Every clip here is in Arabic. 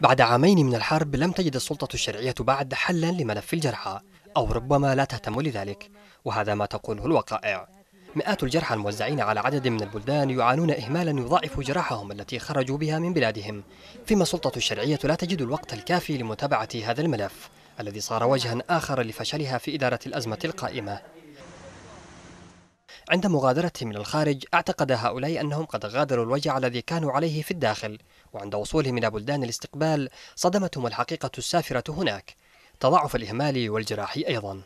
بعد عامين من الحرب لم تجد السلطة الشرعية بعد حلا لملف الجرحى أو ربما لا تهتم لذلك وهذا ما تقوله الوقائع مئات الجرحى الموزعين على عدد من البلدان يعانون إهمالا يضاعف جراحهم التي خرجوا بها من بلادهم فيما السلطة الشرعية لا تجد الوقت الكافي لمتابعة هذا الملف الذي صار وجها آخر لفشلها في إدارة الأزمة القائمة عند مغادرتهم من الخارج اعتقد هؤلاء أنهم قد غادروا الوجع الذي كانوا عليه في الداخل وعند وصولهم إلى بلدان الاستقبال صدمتهم الحقيقة السافرة هناك تضاعف الإهمال والجراح أيضا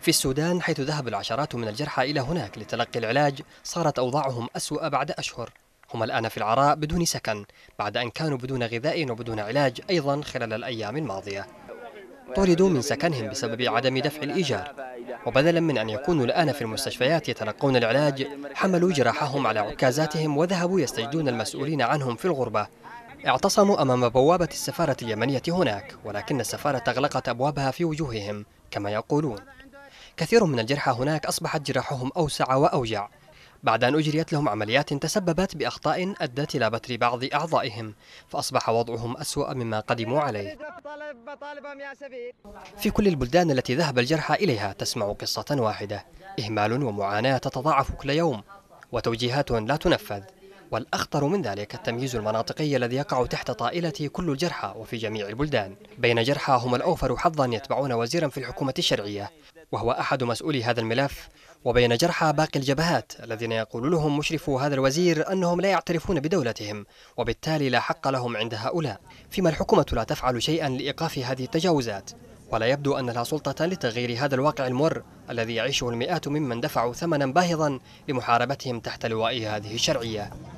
في السودان حيث ذهب العشرات من الجرحى إلى هناك لتلقي العلاج صارت أوضاعهم أسوأ بعد أشهر هم الآن في العراء بدون سكن بعد أن كانوا بدون غذاء وبدون علاج أيضا خلال الأيام الماضية طردوا من سكنهم بسبب عدم دفع الإيجار وبدلا من أن يكونوا الآن في المستشفيات يتلقون العلاج حملوا جراحهم على عكازاتهم وذهبوا يستجدون المسؤولين عنهم في الغربة اعتصموا أمام بوابة السفارة اليمنية هناك ولكن السفارة أغلقت أبوابها في وجوههم كما يقولون كثير من الجرحى هناك أصبحت جراحهم أوسع وأوجع بعد أن أجريت لهم عمليات تسببت بأخطاء أدت إلى بتر بعض أعضائهم فأصبح وضعهم أسوأ مما قدموا عليه في كل البلدان التي ذهب الجرحى إليها تسمع قصة واحدة إهمال ومعاناة تتضاعف كل يوم وتوجيهات لا تنفذ والأخطر من ذلك التمييز المناطقي الذي يقع تحت طائلة كل الجرحى وفي جميع البلدان بين جرحى هم الأوفر حظا يتبعون وزيرا في الحكومة الشرعية وهو أحد مسؤولي هذا الملف وبين جرحى باقي الجبهات الذين يقول لهم مشرفو هذا الوزير أنهم لا يعترفون بدولتهم وبالتالي لا حق لهم عند هؤلاء فيما الحكومة لا تفعل شيئا لإيقاف هذه التجاوزات ولا يبدو أن لها سلطة لتغيير هذا الواقع المر الذي يعيشه المئات ممن دفعوا ثمنا باهظا لمحاربتهم تحت لواء هذه الشرعية